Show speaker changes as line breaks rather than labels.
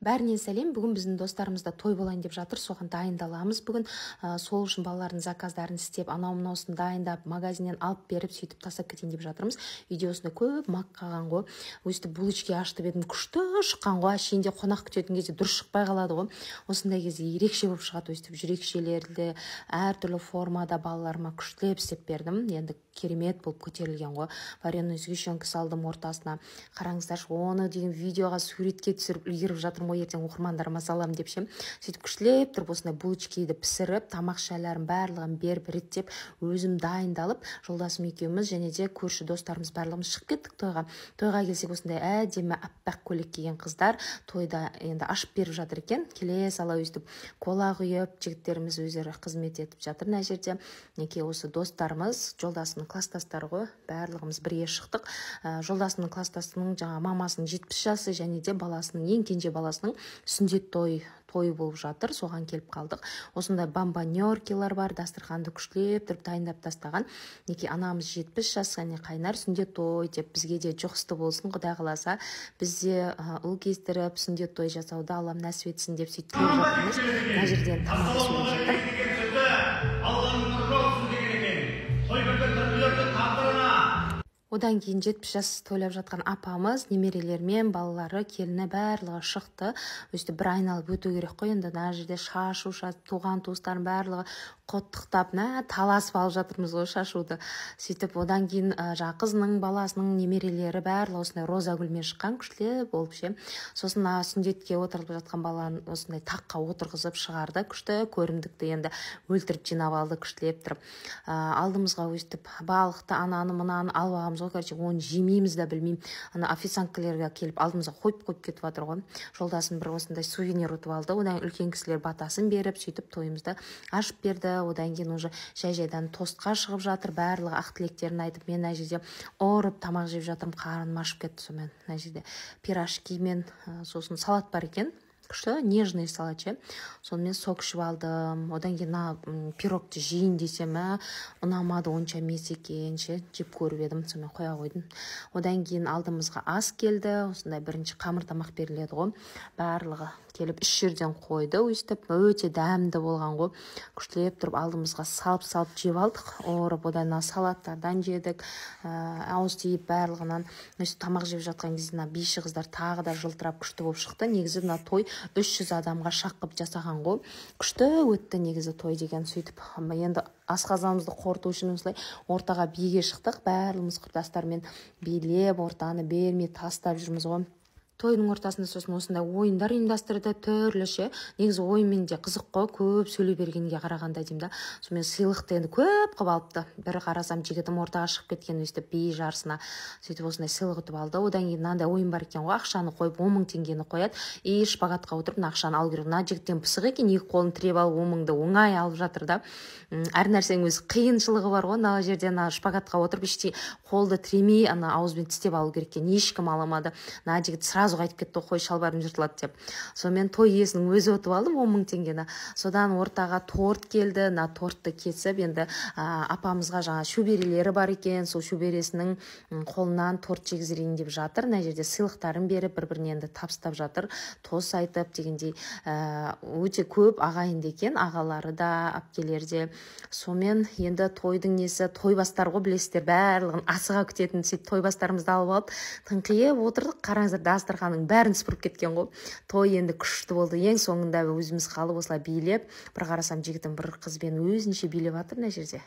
бәріне сәлем бүгін біздің достарымызда той болайын деп жатыр соған дайындаламыз бүгін ә, сол үшін балалардың заказдарын істеп анау мынаусын дайындап магазиннен алып беріп сөйтіп тастап кетейін деп жатырмыз үйде осындай көп мак қалған ғой өстіп булочки ашытып едім күшті шыққан ғой әшейінде қонақ күтетін кезде дұрыс шықпай қалады ғой осындай кезде ерекше болып шығады өстіп жүрекшелерді әртүрлі формада балаларыма күштілеп істеп бердім енді керемет болып көтерілген ғой вареный сгущенка салдым ортасына қараңыздаршы оны деген видеоға суретке түсіріп үлгеріп жатырмын ғой ертең оқырмандарыма саламын деп ше сөйтіп күштілеп тұрып осындай булочкиді пісіріп тамақ шайларын барлығын беріп реттеп өзім дайындалып жолдасым екеуміз және де көрші достарымыз барлығымыз шығып кеттік тойға тойға келсек осындай әдемі аппақ көйлек киген қыздар тойда енді ашып беріп жатыр екен келе сала өйстіп кола құйып жігіттеріміз өздері қызмет етіп жатыр мына жерде мінекей осы достарымыз жолдасымның класстастары ғой барлығымыз бірге шықтық ә, жолдасымның класстасының жаңағы мамасының жетпіс жасы және де баласының ең кенже баласы отбасының сүндет той тойы болып жатыр соған келіп қалдық осындай бомбанеркилар бар дастарханды күштеп тұрып дайындап тастаған мінекей анамыз жетпіс жас және қайнар сүндет той деп бізге де жұғысты болсын құдай қаласа біз ұл кездіріп сүндет той жасауды аллам нәсіп етсін деп сөйтіп жатырмыз мына жерден одан кейін жетпіс жас тойлап жатқан апамыз немерелермен балалары келіні барлығы шықты өстіп бір айналып өту керек қой енді мына жерде шашу шашып туған туыстарын барлығы құттықтап мә таласып алып жатырмыз ғой шашуды сөйтіп одан кейін ә, жаңағы қызының баласының немерелері барлығы осындай роза гүлмен шыққан күштілеп болып ше сосын мына сүндетке отырылып жатқан баланы осындай таққа отырғызып шығарды күшті көрімдікті енді өлтіріп жинап алды күштілеп тұрып ә, алдымызға өйстіп балықты ананы мынаны алып алғанбыз ғой короче оны жемейміз да білмеймін ана официанткілерге келіп алдымызға қойып қойып кетіп жатыр ғой жолдасым бір осындай сувенир ұтып алды одан үлкен кісілер батасын беріп сөйтіп тойымызды ашып берді одан кейін уже жай жайдан тостқа шығып жатыр барлығы ақ тілектерін айтып мен мына жерде ұрып тамақ жеп жатырмын қарным ашып кетті сонымен мына жерде пирожкимен сосын салат бар екен күшті нежный салат ше сонымен сок ішіп алдым одан кейін мына пирогты жейін десем ә ұнамады онша емес екен ше жеп көріп едім сонымен қоя қойдым одан кейін алдымызға ас келді осындай бірінші қамыр тамақ беріледі ғой барлығы келіп үш жерден қойды өйстіп өте дәмді болған ғой күштілеп тұрып алдымызға салып салып жеп алдық орып одан мына салаттардан жедік ә, ауыз тиіп барлығынан өйстіп тамақ жеп жатқан кезде мына биші қыздар тағы да жылтырап күшті болып шықты негізі мына той үш жүз адамға шақ жасаған ғой күшті өтті негізі той деген сөйтіп енді асқазанымызды қорыту үшін осылай ортаға биге шықтық барлығымыз құрдастармен билеп ортаны бермей тастап жүрміз ғой тойдың ортасында сосын осындай ойындар ұйымдастырды түрлі ше негізі ойынмен де қызық қой көп сөйлей бергенге қарағанда деймін да сонымен сыйлықты енді көп қылып алыпты бір қарасам жігітім ортаға шығып кеткен өйстіп би жарысына сөйтіп осындай сыйлық ұтып алды одан кейін мынандай ойын бар екен ғой ақшаны қойып он мың теңгені қояды и шпагатқа отырып мына ақшаны алу керек мына жігіттен пысық екен екі қолын тіреп алып он мыңды оңай алып жатыр да әр нәрсенің өз қиыншылығы бар ғой мына жерде ана шпагатқа отырып іштей қолды тіремей ана ауызбен тістеп алу керек екен ешкім ала алмады мына жігіт сразу сразу айтып кетті ғой қой шалбарым жыртылады деп сонымен той иесінің өзі ұтып алды он мың теңгені содан ортаға торт келді мына тортты кесіп енді ә, апамызға жаңа шөберелері бар екен сол шөбересінің қолынан торт жегізірейін деп жатыр мына жерде сыйлықтарын беріп бір біріне енді табыстап жатыр тос айтып дегендей ә, өте көп ағайынды екен ағалары да әпкелері де сонымен енді тойдың несі той бастар ғой білесіздер барлығын асыға күтетін сөйтіп той бастарымызды алып алып тыңқиып отырдық қараңыздар дастархан қабырғаның бәрін сыпырып кеткен ғой той енді күшті болды ең соңында өзіміз қалып осылай билеп бір қарасам жігітім бір қызбен өзінше билеп жатыр мына жерде